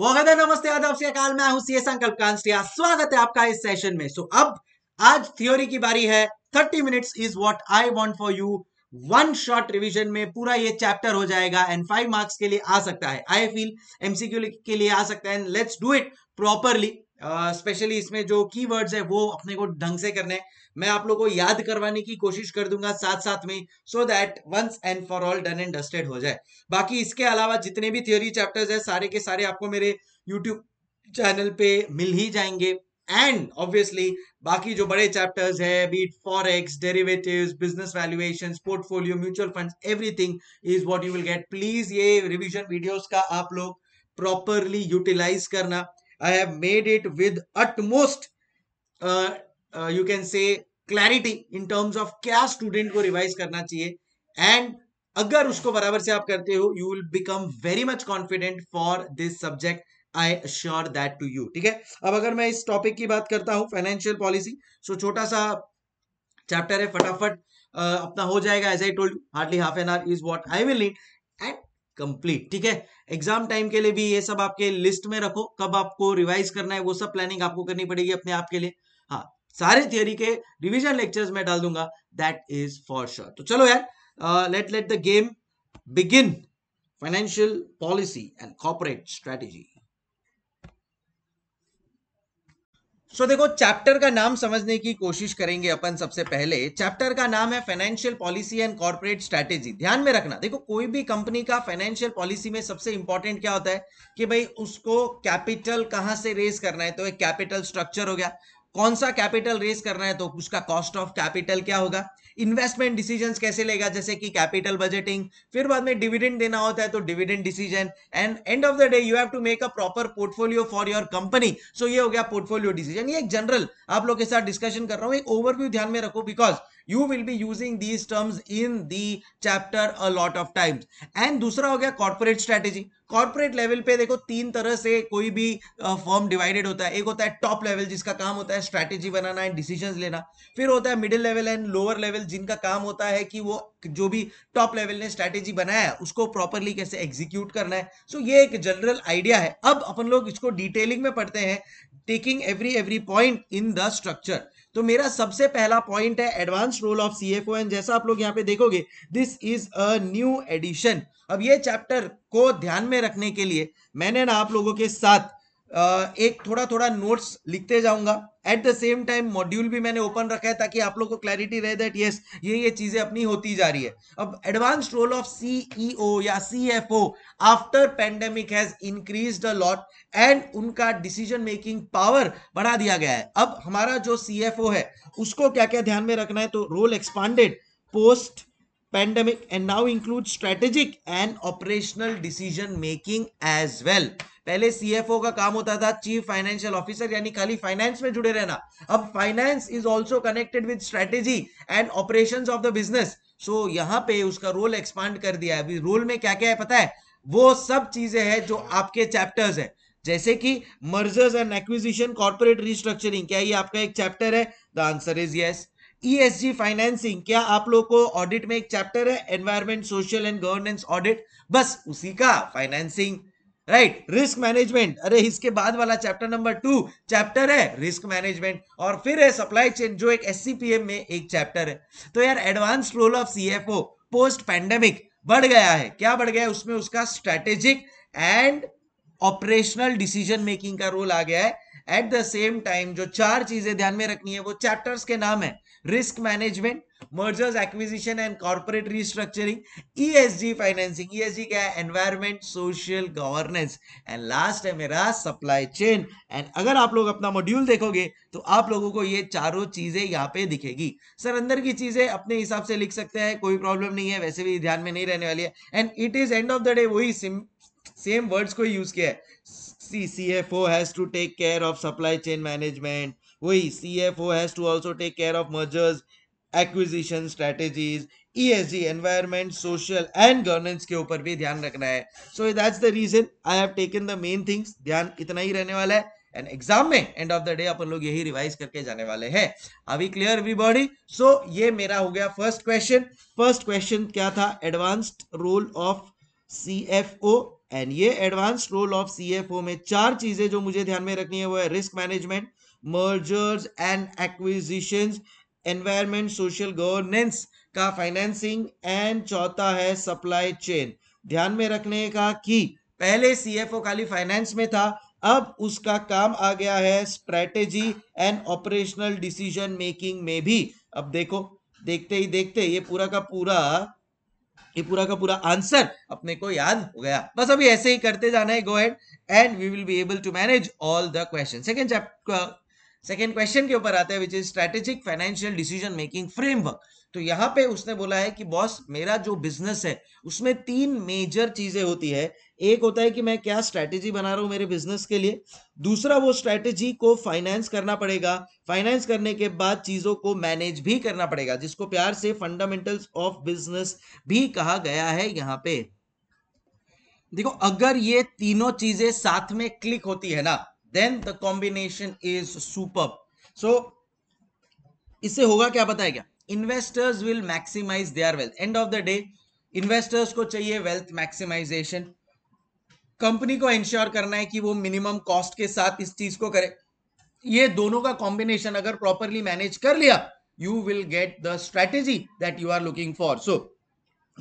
नमस्ते आदाब से मैं हूं सीए संकल्प कांस्टिया स्वागत है आपका इस सेशन में सो so, अब आज थ्योरी की बारी है thirty minutes is what I want for you one shot revision में पूरा ये चैप्टर हो जाएगा एंड फाइव मार्क्स के लिए आ सकता है आई फील एमसीक्यू के लिए आ सकता है and let's do it properly specially इसमें जो की है वो अपने को ढंग से करने हैं मैं आप लोगों को याद करवाने की कोशिश कर दूंगा साथ साथ में so that once and for all done and dusted हो जाए बाकी इसके अलावा जितने भी थियोरी चैप्टर्स है सारे के सारे आपको मेरे यूट्यूब चैनल पे मिल ही जाएंगे एंड ऑब्वियसली बाकी जो बड़े चैप्टर्स है be it forex derivative business valuation portfolio mutual fund everything is what you will get please ये रिविजन वीडियोस का आप लोग प्रॉपरली यूटिलाइज करना I have made it with utmost you can say clarity in terms of क्या student को revise करना चाहिए and अगर उसको बराबर से आप करते हो you will become very much confident for this subject I sure that to you ठीक है अब अगर मैं इस टॉपिक की बात करता हूं फाइनेंशियल पॉलिसी सो छोटा सा चैप्टर है फटाफट uh, अपना हो जाएगा as I told hardly half an hour is what I will need and complete ठीक है एग्जाम टाइम के लिए भी ये सब आपके लिस्ट में रखो कब आपको रिवाइज करना है वो सब प्लानिंग आपको करनी पड़ेगी अपने आप के लिए हाँ सारे थियोरी के रिविजन लेक्चर्स में डाल दूंगा दैट इज फॉर श्योर तो चलो यार let let the game begin financial policy and corporate strategy so देखो चैप्टर का नाम समझने की कोशिश करेंगे अपन सबसे पहले चैप्टर का नाम है financial policy and corporate strategy ध्यान में रखना देखो कोई भी कंपनी का फाइनेंशियल पॉलिसी में सबसे इंपॉर्टेंट क्या होता है कि भाई उसको कैपिटल कहां से रेज करना है तो एक कैपिटल स्ट्रक्चर हो गया कौन सा कैपिटल रेस करना है तो उसका कॉस्ट ऑफ कैपिटल क्या होगा इन्वेस्टमेंट डिसीजन कैसे लेगा जैसे कि कैपिटल बजटिंग फिर बाद में डिविडेंड देना होता है तो dividend decision and end of the day you have to make a proper portfolio for your company so ये हो गया पोर्टफोलियो डिसीजन ये एक जनरल आप लोग के साथ डिस्कशन कर रहा हूँ एक ओवरव्यू ध्यान में रखो because you will be using these terms in the chapter a lot of times and दूसरा हो गया कॉर्पोरेट स्ट्रैटेजी कॉर्पोरेट लेवल पे देखो तीन तरह से कोई भी फॉर्म डिवाइडेड होता है एक होता है टॉप लेवल जिसका काम होता है स्ट्रैटेजी बनाना एंड डिसीजन लेना फिर होता है middle level and lower level जिनका काम होता है कि वो जो भी टॉप लेवल ने स्ट्रैटेजी बनाया है उसको प्रॉपरली कैसे एग्जीक्यूट करना है सो so, ये एक जनरल आइडिया है अब अपन लोग इसको डिटेलिंग में पढ़ते हैं taking every every point in the structure तो मेरा सबसे पहला पॉइंट है advance role of C F O N जैसा आप लोग यहाँ पे देखोगे this is a new edition अब ये चैप्टर को ध्यान में रखने के लिए मैंने ना आप लोगों के साथ एक थोड़ा थोड़ा नोट्स लिखते जाऊंगा at the same time module भी मैंने ओपन रखा है ताकि आप लोगों को क्लैरिटी रहे दैट यस ये ये चीजें अपनी होती जा रही है अब एडवांस रोल ऑफ सीईओ या CFO after pandemic has increase a lot and उनका डिसीजन मेकिंग पावर बढ़ा दिया गया है अब हमारा जो सीएफओ है उसको क्या क्या ध्यान में रखना है तो role expanded post pandemic and now includes strategic and operational decision making as well पहले सीएफओ का काम होता था चीफ फाइनेंशियल ऑफिसर यानी खाली फाइनेंस में जुड़े रहना अब finance is also connected with strategy and operation of the business so यहाँ पे उसका रोल एक्सपांड कर दिया है अभी रोल में क्या क्या है पता है वो सब चीजें हैं जो आपके चैप्टर्स है जैसे कि mergers and acquisition corporate restructuring क्या ये आपका एक चैप्टर है the answer is yes ESG e financing क्या आप लोगों को ऑडिट में एक चैप्टर है environment social and governance audit बस उसी का फाइनेंसिंग राइट रिस्क मैनेजमेंट अरे इसके बाद वाला चैप्टर नंबर टू चैप्टर है रिस्क मैनेजमेंट और फिर है सप्लाई चेन जो एक एस में एक चैप्टर है तो यार advance role of CFO post pandemic बढ़ गया है क्या बढ़ गया है उसमें उसका strategic and operational decision making का रोल आ गया है एट द सेम टाइम जो चार चीजें ध्यान में रखनी है वो चैप्टर्स के नाम है risk management mergers acquisition and corporate restructuring E S G क्या है environment social governance and last है मेरा सप्लाई चेन एंड अगर आप लोग अपना मॉड्यूल देखोगे तो आप लोगों को ये चारों चीजें यहाँ पे दिखेगी सर अंदर की चीजें अपने हिसाब से लिख सकते हैं कोई प्रॉब्लम नहीं है वैसे भी ध्यान में नहीं रहने वाली है and it is end of the day वही सेम वर्ड्स को यूज किया है C C F O has to take care of supply chain management वही C F O has to also take care of mergers acquisition strategies E S G environment social and governance के ऊपर भी ध्यान रखना है so that's the reason I have taken the main things ध्यान इतना ही रहने वाला है एंड एग्जाम में एंड ऑफ द डे अपन लोग यही रिवाइज करके जाने वाले हैं अभी क्लियर वी बॉडी सो ये मेरा हो गया फर्स्ट क्वेश्चन फर्स्ट क्वेश्चन क्या था advanced role of C F O and ये advanced role of C F O में चार चीजें जो मुझे ध्यान में रखनी है वो है risk management mergers and acquisitions environment social governance का फाइनेंसिंग एंड चौथा है सप्लाई चेन ध्यान में रखने का कि पहले सीएफओ खाली फाइनेंस में था अब उसका काम आ गया है strategy and operational decision making में भी अब देखो देखते ही देखते ये पूरा का पूरा ये पूरा का पूरा आंसर अपने को याद हो गया बस अभी ऐसे ही करते जाना है go head and we will be able to manage all the question second chapter second question के ऊपर आते हैं which is strategic financial decision making framework तो यहाँ पे उसने बोला है कि बॉस मेरा जो बिजनेस है उसमें तीन मेजर चीजें होती है एक होता है कि मैं क्या स्ट्रैटेजी बना रहा हूं मेरे बिजनेस के लिए दूसरा वो स्ट्रैटेजी को फाइनेंस करना पड़ेगा फाइनेंस करने के बाद चीज़ों को मैनेज भी करना पड़ेगा जिसको प्यार से फंडामेंटल्स ऑफ बिजनेस भी कहा गया है यहाँ पे देखो अगर ये तीनों चीजें साथ में क्लिक होती है ना then the combination is super so इससे होगा क्या बताया बताएगा investors will maximise their wealth end of the day investors को चाहिए वेल्थ मैक्सिमाइजेशन कंपनी को इंश्योर करना है कि वो मिनिमम कॉस्ट के साथ इस चीज को करे ये दोनों का कॉम्बिनेशन अगर प्रॉपरली मैनेज कर लिया you will get the strategy that you are looking for so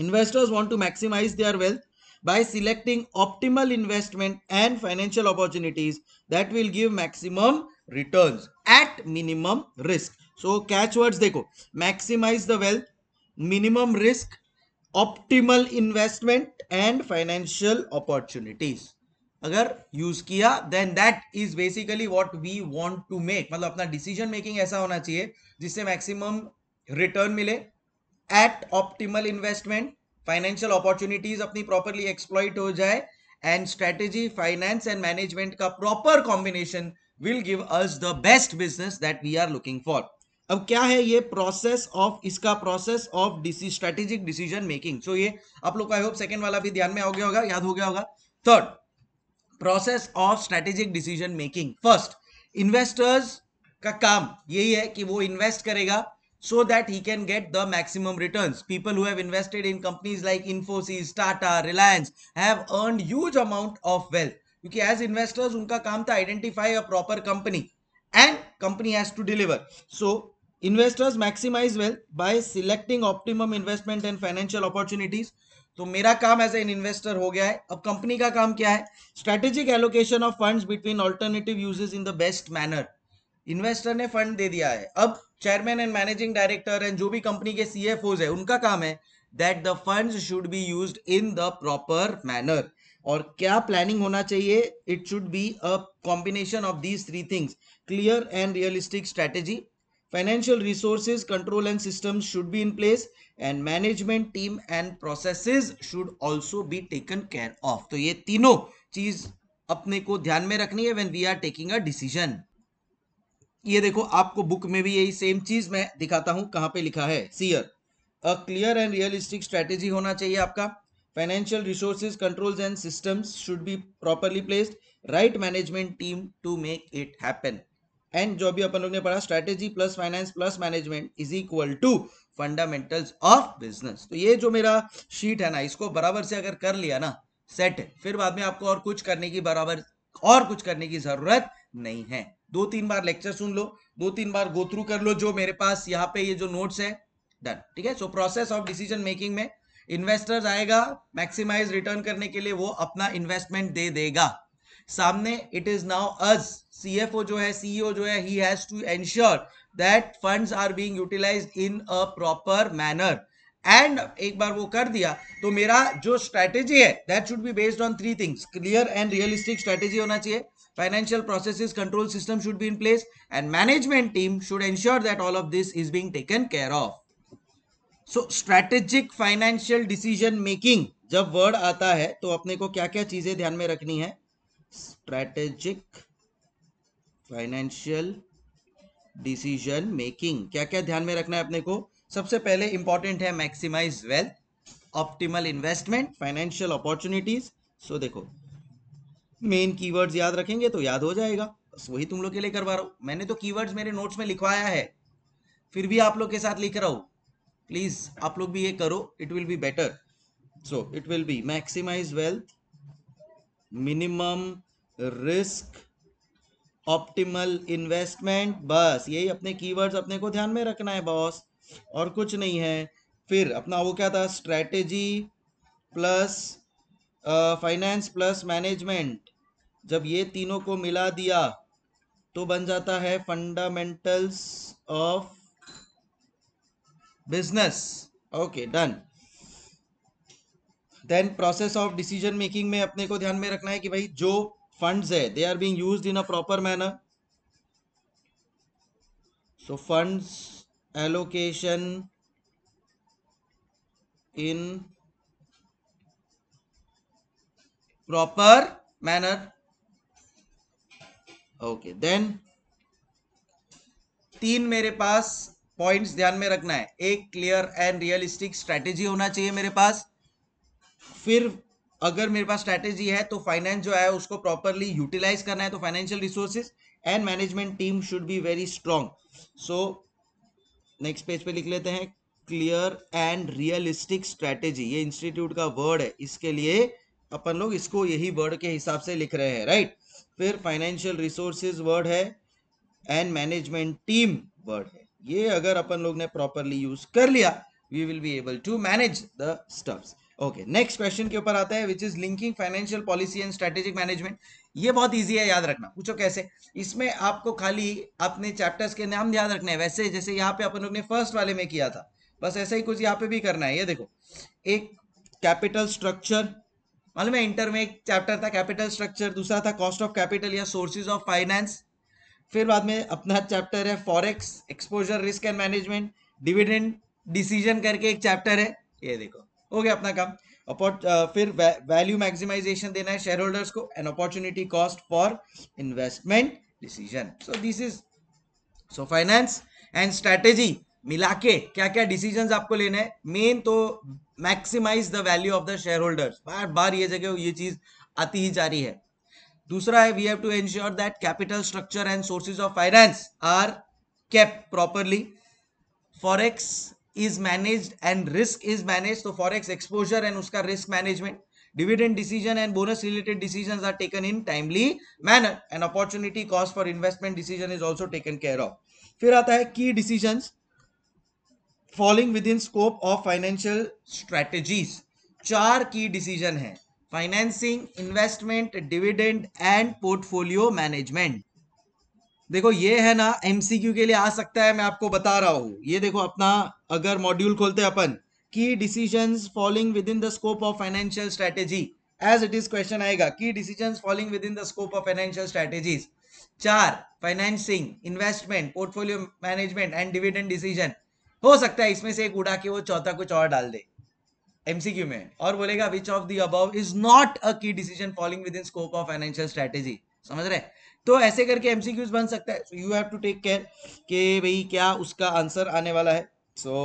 investors want to maximise their wealth by selecting optimal investment and financial opportunities that will give maximum returns at minimum risk. So catch words देखो maximize the wealth, minimum risk, optimal investment and financial opportunities. अगर use किया then that is basically what we want to make मतलब अपना decision making ऐसा होना चाहिए जिससे maximum return मिले at optimal investment financial opportunities अपनी प्रॉपरली एक्सप्लॉइट हो जाए and strategy finance and management का proper combination will give us the best business that we are looking for अब क्या है ये प्रोसेस ऑफ इसका process of strategic decision making so ये आप लोग आई होप सेकेंड वाला भी ध्यान में हो गया होगा याद हो गया होगा third process of strategic decision making first investors का काम यही है कि वो इन्वेस्ट करेगा so that he can get the maximum returns. People who have invested in companies like Infosys, Tata, Reliance have earned huge amount of wealth. क्योंकि as investors unka kaam tha identify a proper company and company has to deliver so investors maximize wealth by selecting optimum investment and financial opportunities तो मेरा काम as an investor हो गया है अब company का काम क्या है strategic allocation of funds between alternative uses in the best manner investor ने फंड दे दिया है अब chairman and managing director and जो भी कंपनी के सीएफओज है उनका काम है that the fund should be use in the proper manner और क्या प्लानिंग होना चाहिए it should be a combination of these three things clear and realistic strategy financial resources control and system should be in place and management team and process should also be taken care of तो ये तीनों चीज अपने को ध्यान में रखनी है when we are taking a decision ये देखो आपको बुक में भी यही सेम चीज मैं दिखाता हूं कहां पे लिखा है सीयर a clear and realistic strategy होना चाहिए आपका financial resources controls and systems should be properly placed right management team to make it happen and जो भी अपन लोग ने पढ़ा strategy plus finance plus management is equal to fundamentals of business तो ये जो मेरा शीट है ना इसको बराबर से अगर कर लिया ना सेट है फिर बाद में आपको और कुछ करने की बराबर और कुछ करने की जरूरत नहीं है दो तीन बार लेक्चर सुन लो दो तीन बार गो थ्रू कर लो जो मेरे पास यहाँ पे ये जो नोट्स है डन ठीक है so process of decision making में इन्वेस्टर्स आएगा मैक्सिमाइज रिटर्न करने के लिए वो अपना इन्वेस्टमेंट दे देगा सामने it is now F O जो है सीईओ e जो है he has to ensure that funds are being utilised in a proper manner and एक बार वो कर दिया तो मेरा जो स्ट्रैटेजी है that should be based on three things clear and realistic strategy होना चाहिए financial processes control system should be in place and management team should ensure that all of this is being taken care of so strategic financial decision making जब word आता है तो अपने को क्या क्या चीजें ध्यान में रखनी है स्ट्रैटेजिक फाइनेंशियल डिसीजन मेकिंग क्या क्या ध्यान में रखना है अपने को सबसे पहले इंपॉर्टेंट है maximise wealth optimal investment financial opportunities so देखो मेन कीवर्ड्स याद रखेंगे तो याद हो जाएगा बस वही तुम लोग के लिए करवा रहा हूँ मैंने तो कीवर्ड्स मेरे नोट्स में लिखवाया है फिर भी आप लोग के साथ लिख रहा हूँ प्लीज आप लोग भी ये करो it will be better so it will be maximise wealth minimum risk optimal investment बस यही अपने कीवर्ड्स अपने को ध्यान में रखना है बॉस और कुछ नहीं है फिर अपना वो क्या था strategy plus finance plus management जब ये तीनों को मिला दिया तो बन जाता है fundamentals of business okay done then process of decision making में अपने को ध्यान में रखना है कि भाई जो फंड्स है they are being used in a proper manner so funds allocation in proper manner okay then तीन मेरे पास पॉइंट्स ध्यान में रखना है एक क्लियर एंड रियलिस्टिक स्ट्रैटेजी होना चाहिए मेरे पास फिर अगर मेरे पास स्ट्रैटेजी है तो फाइनेंस जो है उसको प्रॉपरली यूटिलाइज करना है तो financial resources and management team should be very strong so next page पे लिख लेते हैं क्लियर एंड रियलिस्टिक स्ट्रैटेजी ये इंस्टीट्यूट का वर्ड है इसके लिए अपन लोग इसको यही वर्ड के हिसाब से लिख रहे हैं राइट right? फिर फाइनेंशियल रिसोर्सेज वर्ड है एंड मैनेजमेंट टीम वर्ड है ये अगर अपन लोग ने प्रॉपरली यूज कर लिया we will be able to manage the stubs okay next question के ऊपर आता है which is linking financial policy and strategic management ये बहुत इजी है याद रखना पूछो कैसे इसमें आपको खाली अपने चैप्टर्स के नाम याद रखने हैं वैसे जैसे यहाँ पे अपन लोग ने फर्स्ट वाले में किया था बस ऐसा ही कुछ यहाँ पे भी करना है ये देखो एक कैपिटल स्ट्रक्चर मालूम है इंटर में एक चैप्टर था कैपिटल स्ट्रक्चर दूसरा था कॉस्ट ऑफ कैपिटल या सोर्सेज ऑफ फाइनेंस फिर बाद में अपना चैप्टर है forex exposure risk and management dividend decision करके एक चैप्टर है ये देखो हो गया अपना काम अपॉर्ट फिर वैल्यू मैक्सिमाइजेशन देना है शेयर होल्डर्स को an opportunity cost for investment decision so this is so finance and strategy मिला के क्या क्या डिसीजन आपको लेना है मेन तो maximise the value of the shareholders बार बार ये जगह ये चीज आती ही जा रही है दूसरा है we have to ensure that capital structure and sources of finance are kept properly forex is managed and risk is manage तो फॉरेक्स एक्सपोजर एंड उसका risk management dividend decision and bonus related decision are taken in timely manner and opportunity cost for investment decision is also taken care of फिर आता है key decision falling within scope of financial strategies चार key decision है financing investment dividend and portfolio management देखो ये है ना MCQ के लिए आ सकता है मैं आपको बता रहा हूं ये देखो अपना अगर मॉड्यूल खोलते अपन key decision falling within the scope of financial strategy as it is question आएगा key decision following within the scope of financial strategies चार financing investment portfolio management and dividend decision हो सकता है इसमें से एक उड़ा के वो चौथा कुछ और डाल दे एमसीक्यू में और बोलेगा which of the above is not a key decision falling within scope of financial strategy समझ रहे तो ऐसे करके एमसीक्यूज बन सकता है you have to take care के भाई क्या उसका आंसर आने वाला है सो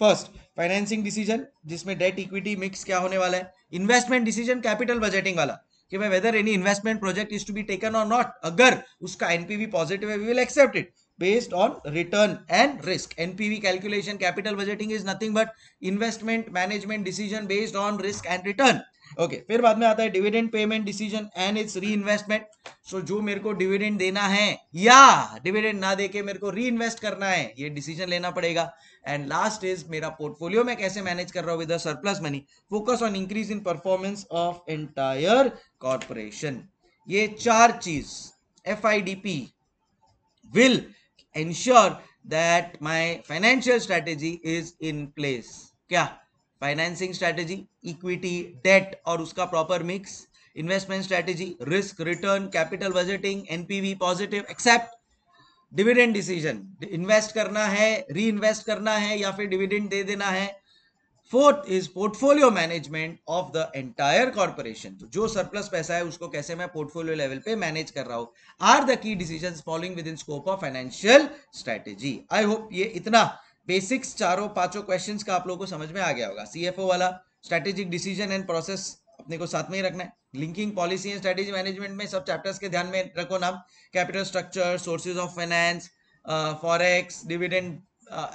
फर्स्ट फाइनेंसिंग डिसीजन जिसमें डेट इक्विटी मिक्स क्या होने वाला है इन्वेस्टमेंट डिसीजन कैपिटल बजटिंग वाला कि भाई whether any investment project is to be taken और नॉट अगर उसका एनपीवी पॉजिटिव है we will accept it based on return and risk npv calculation capital budgeting is nothing but investment management decision based on risk and return okay okay, फिर बाद में आता है dividend payment decision and its reinvestment so जो मेरे को dividend देना है या डिविडेंड ना देके मेरे को री इन्वेस्ट करना है ये डिसीजन लेना पड़ेगा एंड लास्ट इज मेरा पोर्टफोलियो मैं कैसे मैनेज कर रहा हूँ with surplus money focus on increase in performance of entire corporation ये चार चीज एफ will ensure that my financial strategy is in place क्या फाइनेंसिंग स्ट्रैटेजी इक्विटी डेट और उसका proper mix investment strategy risk return capital budgeting NPV positive accept dividend decision invest करना है री इन्वेस्ट करना है या फिर डिविडेंड दे देना है fourth is portfolio management of the entire corporation तो जो सरप्लस पैसा है उसको कैसे मैं पोर्टफोलियो लेवल पे मैनेज कर रहा हूं are the key decision following within scope of financial strategy I hope ये इतना बेसिक्स चारों पांचों क्वेश्चन का आप लोगों को समझ में आ गया होगा सी वाला स्ट्रेटेजिक डिसीजन एंड प्रोसेस अपने को साथ में ही रखना है linking policy and strategy management में सब चैप्टर्स के ध्यान में रखो नाम capital structure sources of finance forex dividend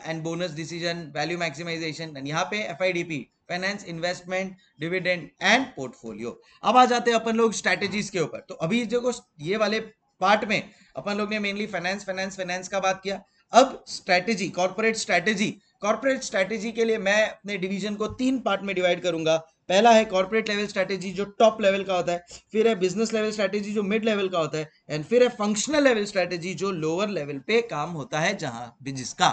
and bonus decision value maximisation and यहाँ पे एफ finance investment dividend and portfolio अब आ जाते हैं अपन लोग स्ट्रेटेजीज के ऊपर तो अभी जो ये वाले पार्ट में अपन लोग ने मेनली फाइनेंस फाइनेंस फाइनेंस का बात किया अब strategy corporate strategy corporate strategy के लिए मैं अपने डिवीजन को तीन पार्ट में डिवाइड करूंगा पहला है कॉर्पोरेट लेवल स्ट्रेटेजी जो टॉप लेवल का होता है फिर है बिजनेस लेवल स्ट्रेटेजी जो मिड लेवल का होता है एंड फिर है फंक्शनल लेवल स्ट्रेटेजी जो लोअर लेवल पे काम होता है जहां जिसका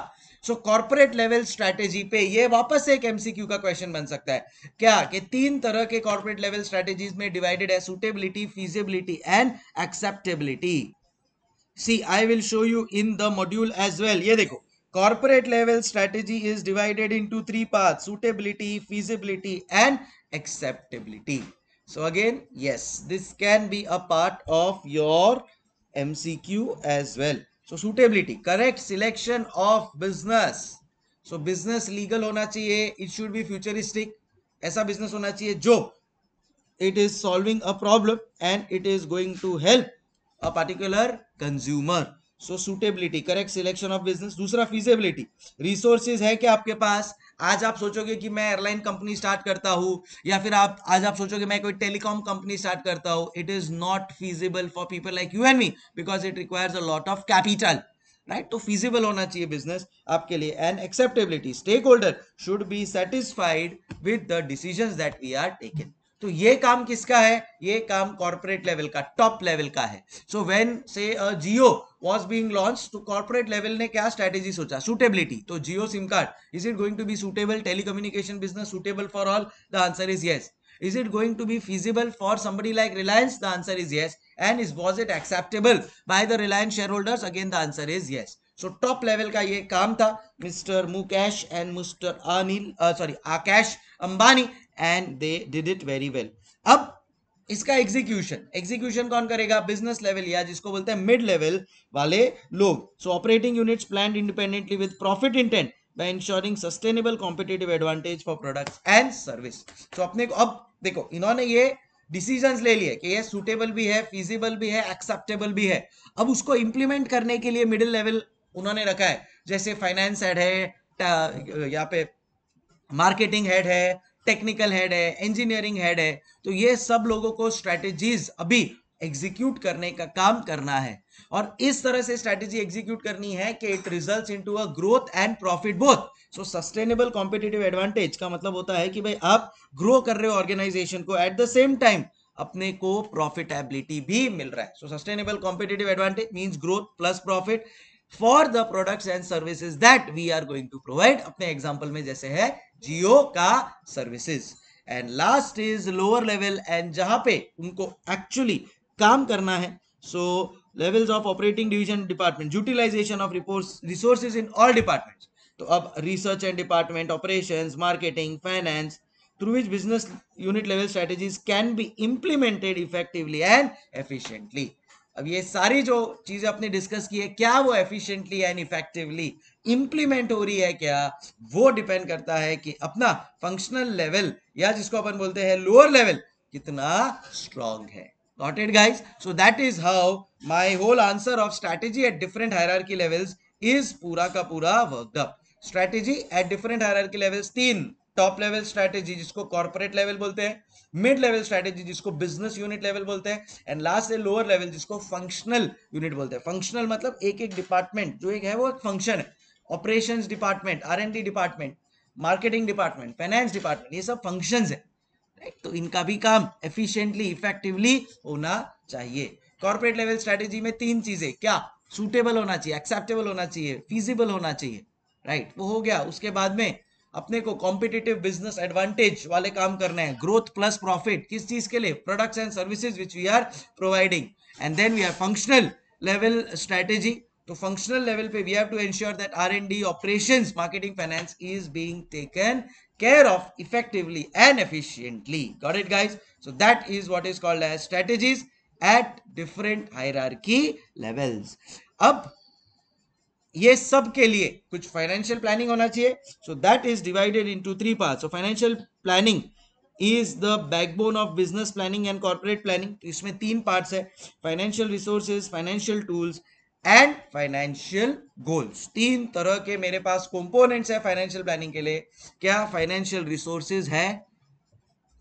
सो कॉर्पोरेट लेवल स्ट्रैटेजी पे ये वापस एक एमसीक्यू का क्वेश्चन बन सकता है क्या कि तीन तरह के कॉर्पोरेट लेवल स्ट्रैटेजीज में डिवाइडेड है suitability feasibility and acceptability see I will show you in the module as well ये देखो corporate level strategy is divided into three part suitability feasibility and acceptability so again yes this can be a part of your MCQ as well so suitability correct selection of business so business legal होना चाहिए it should be futuristic ऐसा business होना चाहिए जो it is solving a problem and it is going to help a particular consumer so suitability correct selection of business दूसरा feasibility resources है क्या आपके पास आज आप सोचोगे कि मैं एयरलाइन कंपनी स्टार्ट करता हूँ या फिर आप आज आप सोचोगे मैं कोई टेलीकॉम कंपनी स्टार्ट करता हूँ it is not feasible for people like you and me because it requires a lot of capital right तो फीजिबल होना चाहिए बिजनेस आपके लिए and acceptability stakeholder should be satisfied with the decision that we are taking तो ये काम किसका है ये काम कॉर्पोरेट लेवल का टॉप लेवल का है सो व्हेन से जियो वॉज बींग लॉन्च तो कॉर्पोरेट लेवल ने क्या स्ट्रैटेजी सोचा सुटेबिलिटी तो Jio SIM card is it going to be suitable telecommunication business suitable for all the answer is yes is it going to be feasible for somebody like reliance the answer is yes and is was it acceptable by the reliance shareholders again the answer is yes so top level ka ye kaam tha mr mukesh and mr anil uh, sorry akash ambani and they did it very well अब इसका execution execution कौन करेगा business level या जिसको बोलते हैं mid level वाले लोग so operating units plan independently with profit intent by ensuring sustainable competitive advantage for products and service so अपने को अब देखो इन्होंने ये डिसीजंस ले लिए कि ये सुटेबल भी है फिजिबल भी है एक्सेप्टेबल भी है अब उसको इंप्लीमेंट करने के लिए मिडिल लेवल उन्होंने रखा है जैसे फाइनेंस हेड है यहाँ पे मार्केटिंग हेड है टेक्निकल हेड है इंजीनियरिंग हेड है तो ये सब लोगों को स्ट्रेटेजीज अभी एग्जीक्यूट करने का काम करना है और इस तरह से स्ट्रेटेजी एग्जीक्यूट करनी है कि it results into a growth and profit both so sustainable competitive advantage का मतलब होता है कि भाई आप ग्रो कर रहे हो ऑर्गेनाइजेशन को एट द सेम टाइम अपने को प्रॉफिटेबिलिटी भी मिल रहा है so sustainable competitive advantage means growth plus profit for the product and services that we are going to provide अपने एग्जाम्पल में जैसे है जियो का services and last is lower level and जहां पे उनको एक्चुअली काम करना है so levels of operating division department utilisation of resources in all departments तो अब research and department operation marketing finance through which business unit level strategies can be implemented effectively and efficiently. अब ये सारी जो चीजें आपने डिस्कस की है क्या वो एफिशिएंटली एंड इफेक्टिवली इंप्लीमेंट हो रही है क्या वो डिपेंड करता है कि अपना फंक्शनल लेवल या जिसको अपन बोलते हैं लोअर लेवल कितना स्ट्रॉन्ग है not it guys so that is how my whole answer of strategy at different higher levels is पूरा का पूरा workup strategy at different higher levels तीन टॉप लेवल स्ट्रैटेजी जिसको कॉर्पोरेट लेवल बोलते हैं mid level strategy जिसको business unit level बोलते हैं एंड लास्ट है लोअर लेवल जिसको फंक्शनल यूनिट बोलते हैं फंक्शनल मतलब एक एक डिपार्टमेंट जो एक है वो फंक्शन है operation department R department marketing department finance department ये सब फंक्शन है राइट तो इनका भी काम एफिशियंटली इफेक्टिवली होना चाहिए कॉर्पोरेट लेवल स्ट्रैटेजी में तीन चीजें क्या सूटेबल होना चाहिए एक्सेप्टेबल होना चाहिए फिजिबल होना चाहिए राइट right? वो हो गया उसके बाद में अपने को कॉम्पिटेटिव बिजनेस एडवांटेज वाले काम करने हैं ग्रोथ प्लस प्रॉफिट किस चीज के लिए products and services which we are providing and then we are functional level strategy तो फंक्शनल लेवल पे we have to ensure that R and D operation marketing finance is being taken care of effectively and efficiently got it guys so is is what is called as strategies at different hierarchy levels अब ये सब के लिए कुछ financial planning होना चाहिए so that is divided into three part so financial planning is the backbone of business planning and corporate planning इसमें तीन पार्ट्स है financial resources financial tools and financial goals तीन तरह के मेरे पास कॉम्पोनेंट्स है फाइनेंशियल प्लानिंग के लिए क्या फाइनेंशियल रिसोर्सेज है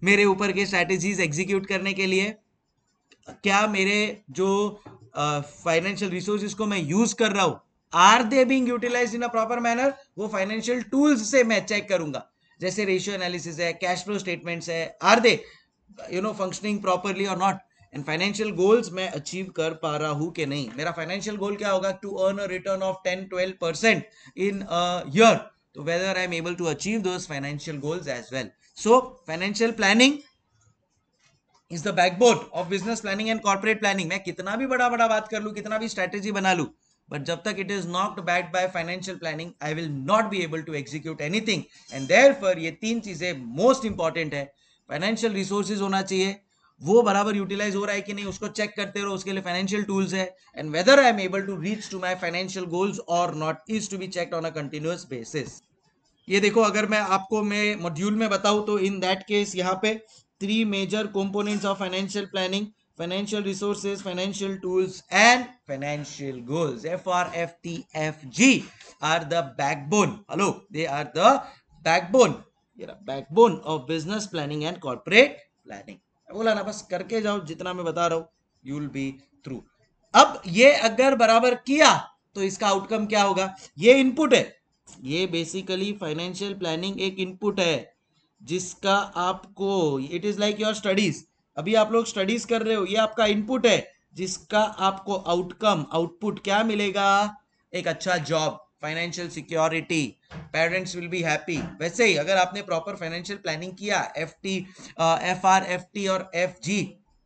मेरे ऊपर के स्ट्रेटेजीज एग्जीक्यूट करने के लिए क्या मेरे जो फाइनेंशियल uh, रिसोर्सेज को मैं यूज कर रहा हूं are they being utilise in a proper manner वो फाइनेंशियल टूल्स से मैं चेक करूंगा जैसे रेशियो एनालिसिस है कैश फ्लो स्टेटमेंट्स है are they you know functioning properly और नॉट एंड फाइनेंशियल गोल्स मैं अचीव कर पा रहा हूं कि नहीं मेरा फाइनेंशियल गोल क्या होगा to earn a return of ten twelve percent in year तो whether I am able to achieve those financial goals as well so financial planning is the backboard of business planning and corporate planning मैं कितना भी बड़ा बड़ा बात कर लू कितना भी स्ट्रेटेजी बना लू but jab tak it is knocked back by financial planning i will not be able to execute anything and therefore ye teen cheeze most important hai financial resources hona chahiye वो बराबर utilise हो रहा है कि नहीं उसको check करते रहो उसके लिए फाइनेंशियल टूल्स है and whether I am able to reach to my financial goals और not is to be check on a continuous basis ये देखो अगर मैं आपको मैं मॉड्यूल में बताऊं तो इन दैट केस यहाँ पे three major components of financial planning financial resources, financial tools, and financial goals. FRFTFG are the backbone. Hello, they are the backbone. ये backbone of business planning and corporate planning. बोला ना बस करके जाओ जितना मैं बता रहा हूँ यू विल बी थ्रू अब ये अगर बराबर किया तो इसका आउटकम क्या होगा ये इनपुट है ये बेसिकली फाइनेंशियल प्लानिंग एक इनपुट है जिसका आपको it is like your studies अभी आप लोग स्टडीज कर रहे हो ये आपका इनपुट है जिसका आपको आउटकम आउटपुट क्या मिलेगा एक अच्छा job financial security parents will be happy वैसे ही अगर आपने प्रॉपर फाइनेंशियल प्लानिंग किया F T F R F T और F G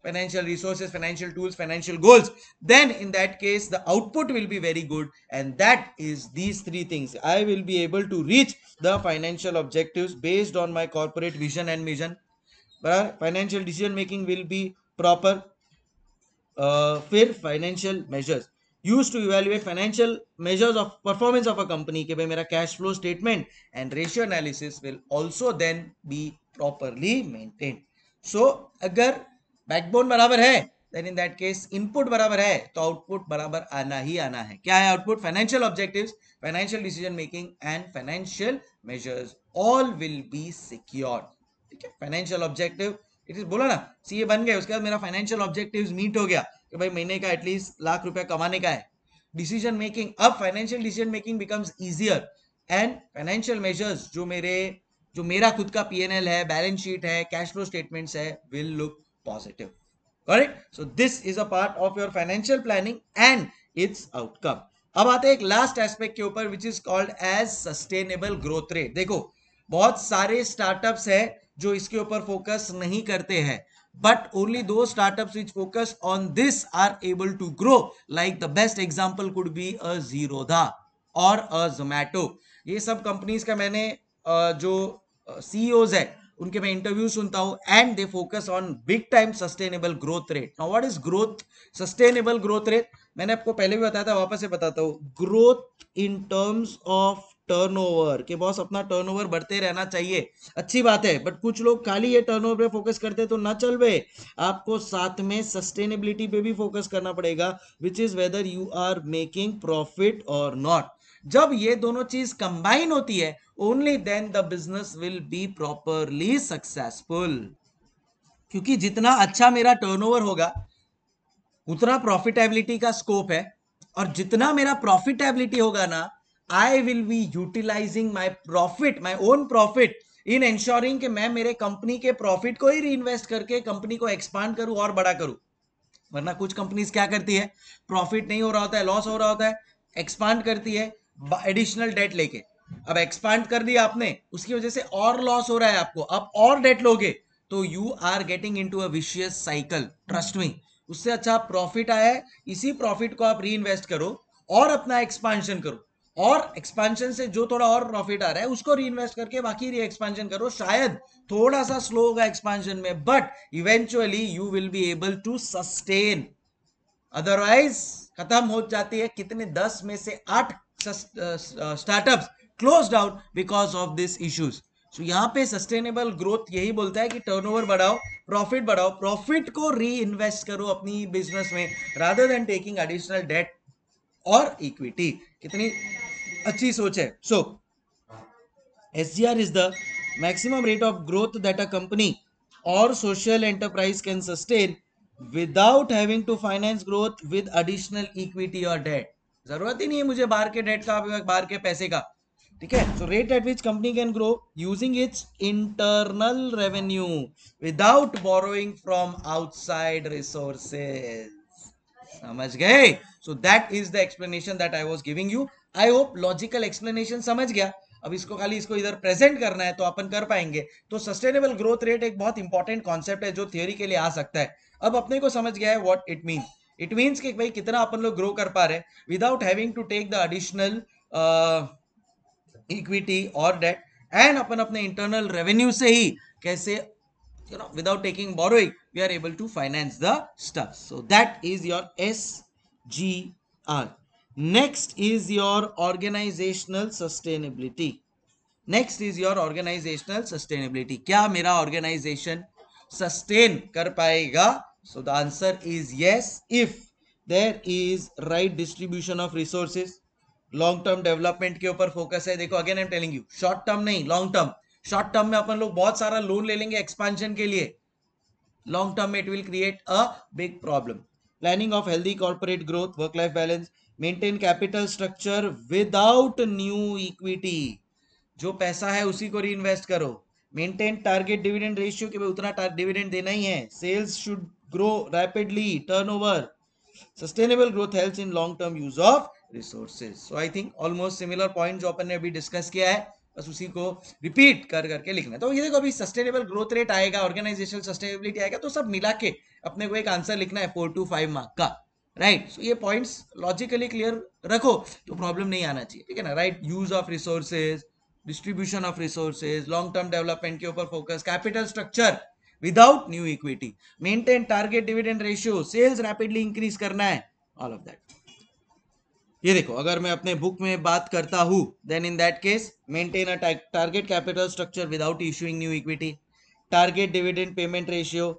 financial resources financial tools financial goals then in that case the output will be very good and that is these three things I will be able to reach the financial objective based on my corporate vision and mission financial decision making will be proper फिर financial measures use to evaluate financial measures of performance of a company के भाई मेरा cash flow statement and ratio analysis will also then be properly maintain so अगर backbone बराबर है then in that case input बराबर है तो output बराबर आना ही आना है क्या है output financial objective financial decision making and financial measures all will be secured ठीक है फाइनेंशियल ऑब्जेक्टिव इट इज बोला ना सी ए बन गए उसके बाद मेरा फाइनेंशियल ऑब्जेक्टिव मीट हो गया कि भाई महीने का एटलीस्ट लाख रुपया कमाने का है डिसीजन मेकिंग अब financial decision making becomes easier and financial measures जो मेरे जो मेरा खुद का पीएनएल है बैलेंस शीट है कैश फ्लो स्टेटमेंट्स है will look positive correct so this is a part of your financial planning and its outcome अब आते हैं एक लास्ट एस्पेक्ट के ऊपर which is called as sustainable growth rate देखो बहुत सारे स्टार्टअप्स हैं जो इसके ऊपर फोकस नहीं करते हैं बट ओनली दो startup which focus on this are able to grow like the best example could be a zero और अ जोमैटो ये सब कंपनीज का मैंने जो सीईओज e है उनके मैं इंटरव्यू सुनता हूँ and they focus on big time sustainable growth rate now what is growth sustainable growth rate मैंने आपको पहले भी बताया था वापस से बताता हूँ growth in terms of turnover के बॉस अपना टर्नओवर बढ़ते रहना चाहिए अच्छी बात है बट कुछ लोग खाली ये टर्नओवर पे फोकस करते तो ना चल बे आपको साथ में सस्टेनेबिलिटी पे भी फोकस करना पड़ेगा which is whether you are making profit और नॉट जब ये दोनों चीज कंबाइन होती है only then the business will be properly successful क्योंकि जितना अच्छा मेरा टर्नओवर होगा उतना प्रॉफिटेबिलिटी का स्कोप है और जितना मेरा प्रॉफिटेबिलिटी होगा ना I will be utilising my profit my own profit in ensuring कि मैं मेरे कंपनी के प्रॉफिट को ही री इन्वेस्ट करके कंपनी को एक्सपांड करूं और बड़ा करूं वरना कुछ कंपनीज क्या करती है प्रॉफिट नहीं हो रहा होता है लॉस हो रहा होता है एक्सपांड करती है एडिशनल डेट लेके अब एक्सपांड कर दिया आपने उसकी वजह से और लॉस हो रहा है आपको अब और डेट लोगे तो you are getting into vicious cycle trust me उससे अच्छा प्रॉफिट आया है इसी प्रॉफिट को आप री इन्वेस्ट करो और अपना एक्सपांशन करो और एक्सपेंशन से जो थोड़ा और प्रॉफिट आ रहा है उसको री करके बाकी री एक्सपेंशन करो शायद थोड़ा सा स्लो होगा एक्सपेंशन में but eventually you will be able to sustain otherwise खत्म हो जाती है कितने दस में से आठ startup close out because of this issues so यहाँ पे सस्टेनेबल ग्रोथ यही बोलता है कि टर्नओवर बढ़ाओ प्रॉफिट बढ़ाओ प्रॉफिट को री इन्वेस्ट करो अपनी बिजनेस में rather than taking additional debt और इक्विटी कितनी अच्छी सोच है so S is the maximum rate of growth that a company और social enterprise can sustain without having to finance growth with additional equity और डेट जरूरत ही नहीं है मुझे बाहर के डेट का बाहर के पैसे का ठीक है so rate at which company can grow using its internal revenue without borrowing from outside resources समझ गए so that is the explanation that I was giving you I hope logical explanation समझ गया अब इसको खाली इसको इधर प्रेजेंट करना है तो अपन कर पाएंगे तो सस्टेनेबल ग्रोथ रेट एक बहुत इंपॉर्टेंट कॉन्सेप्ट है जो थियोरी के लिए आ सकता है अब अपने को समझ गया है what it mean it means कि भाई कितना अपन लोग ग्रो कर पा रहे without having to take the additional equity और डेट एंड अपन अपने इंटरनल रेवेन्यू से ही कैसे you know without taking borrowing we are able to finance the stuff so that is your S G R next is your organizational sustainability next is your organizational sustainability क्या मेरा organization sustain कर पाएगा so the answer is yes if there is right distribution of resources long term development के ऊपर focus है देखो again I am telling you short term नहीं long term short term में अपन लोग बहुत सारा लोन ले लेंगे एक्सपांशन के लिए लॉन्ग टर्म में it will create a big problem planning of healthy corporate growth work life balance maintain capital structure without new equity जो पैसा है उसी को रीइन्वेस्ट करो मेंटेन टारगेट डिविडेंड रेशियो के उतना डिविडेंड देना ही है sales should grow rapidly turnover sustainable growth helps in long term use of resources so I think almost similar point जो अपन ने अभी डिस्कस किया है बस उसी को रिपीट कर करके लिखना है तो ये देखो अभी सस्टेनेबल ग्रोथ रेट आएगा ऑर्गेनाइजेशन सस्टेनेबिलिटी आएगा तो सब मिला के अपने को एक आंसर लिखना है फोर टू फाइव मार्क का राइट right. सो so, ये पॉइंट्स लॉजिकली क्लियर रखो तो प्रॉब्लम नहीं आना चाहिए ठीक है ना right use of resources distribution of resources long term development के ऊपर focus capital structure without new equity maintain target dividend ratio sales rapidly increase करना है ऑल ऑफ दैट ये देखो अगर मैं अपने बुक में बात करता हूं then in that case maintain a target capital structure without issuing new equity target dividend payment ratio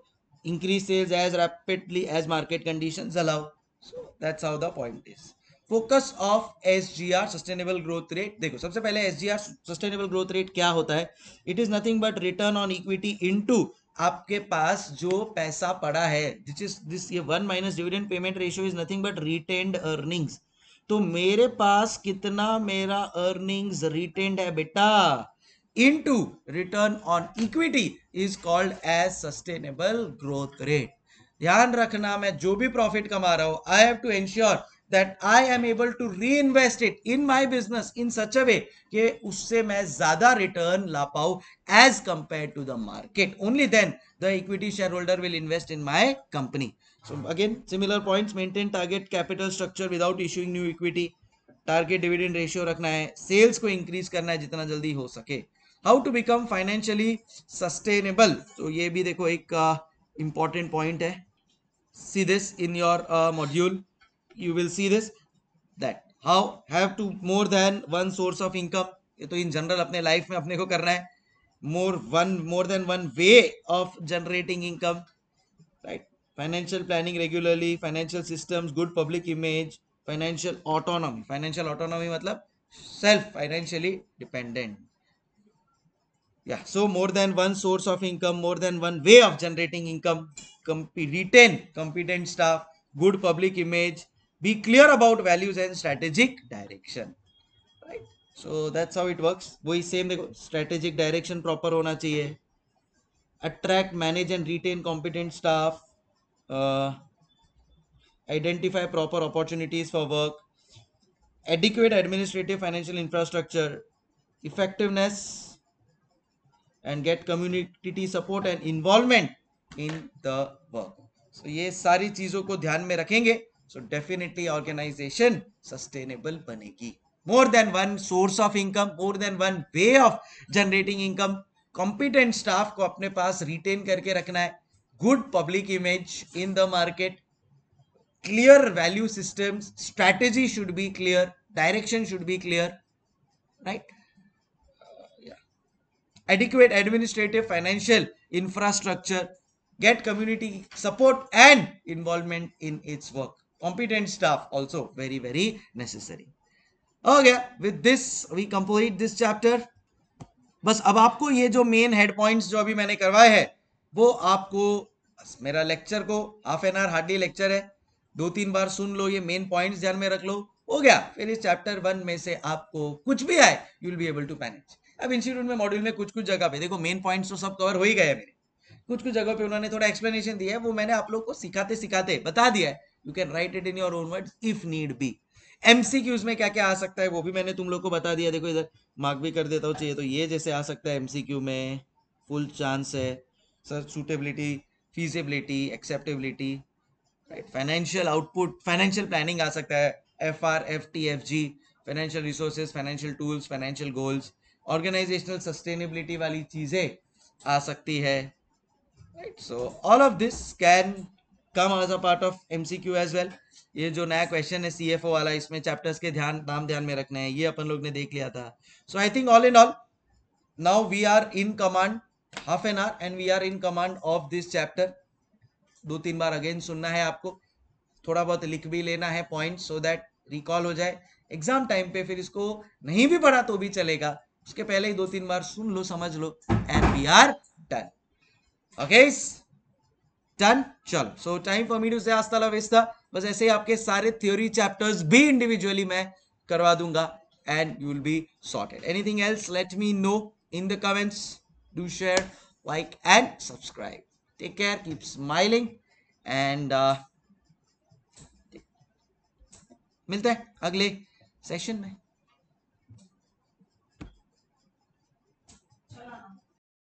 increase sales as rapidly as market condition allow so that's how the point is focus of S G R sustainable growth rate देखो सबसे पहले S G R sustainable growth rate क्या होता है it is nothing but return on equity into आपके पास जो पैसा पड़ा है दिस इज दिस ये one minus dividend payment ratio is nothing but retained earnings तो मेरे पास कितना मेरा अर्निंग्स रिटेन्ड है बेटा into return on equity is called as sustainable growth rate ध्यान रखना मैं जो भी प्रॉफिट कमा रहा हूं I have to ensure that I am able to reinvest it in my business in such a way कि उससे मैं ज्यादा रिटर्न ला पाऊ as compare to the market only then the equity shareholder will invest in my company so again similar points maintain target capital structure without issuing new equity target dividend ratio रखना है sales को increase करना है जितना जल्दी हो सके how to become financially sustainable तो ये भी देखो एक इंपॉर्टेंट uh, पॉइंट है see this in your uh, module you will see this that how have to more than one source of income ये तो इन जनरल अपने लाइफ में अपने को करना है more one more than one way of generating income right financial planning regularly financial systems good public image financial autonomy financial autonomy मतलब self financially dependent yeah so more than one source of income more than one way of generating income comp- retain competent staff good public image be clear about values and strategic direction right so that's how it works we same. strategic direction proper होना चाहिए attract manage and retain competent staff uh, identify proper opportunities for work adequate administrative financial infrastructure effectiveness and get community support and involvement in the work so ये सारी चीजों को ध्यान में रखेंगे so definitely organisation sustainable बनेगी more than one source of income more than one way of generating income competent staff को अपने पास रिटेन करके रखना है good public image in the market clear value system strategy should be clear direction should be clear right adequate administrative financial infrastructure get community support and involvement in its work competent staff also very very necessary okay with this we complete this chapter बस अब आपको ये जो main head points जो अभी मैंने करवाए हैं वो आपको मेरा लेक्चर को half an hour hardly lecture है दो तीन बार सुन लो ये मेन पॉइंट्स ध्यान में रख लो हो गया फिर इस चैप्टर वन में से आपको कुछ भी आए you will be able to manage अब इंस्टीट्यूट में मॉड्यूल में कुछ कुछ जगह पे देखो मेन पॉइंट्स तो सब कवर हो ही गए मेरे कुछ कुछ जगह पे उन्होंने थोड़ा एक्सप्लेनेशन दिया है वो मैंने आप लोग को सिखाते सिखाते बता दिया है you can write it in your own words if need be MCQs में क्या क्या आ सकता है वो भी मैंने तुम लोग को बता दिया देखो इधर मार्क भी कर देता हूँ चाहिए तो ये जैसे आ सकता है एमसीक्यू में फुल चांस है sir suitability feasibility acceptability right financial output financial planning आ सकता है F R F T F G financial resources financial tools financial goals organisational sustainability वाली चीज़ें आ सकती है right so all of this can come as a part of M C Q as well ये जो नया क्वेश्चन है सी F ओ वाला इसमें चैप्टर्स के ध्यान नाम ध्यान में रखना है ये अपन लोग ने देख लिया था so I think all in all now we are in command half an hour and we are in command of this chapter दो तीन बार अगेन सुनना है आपको थोड़ा बहुत लिख भी लेना है पॉइंट सो दैट रिकॉल हो जाए एग्जाम टाइम पे फिर इसको नहीं भी पढ़ा तो भी चलेगा उसके पहले ही दो तीन बार सुन लो समझ लो and we are done okay done चलो so time for me to say आस्ता लवेस्ता बस ऐसे ही आपके सारे थ्योरी चैप्टर्स भी इंडिविजुअली मैं करवा दूंगा and you will be sorted anything else let me know in the comments do share like and subscribe take care keep smiling and मिलते हैं अगले सेशन में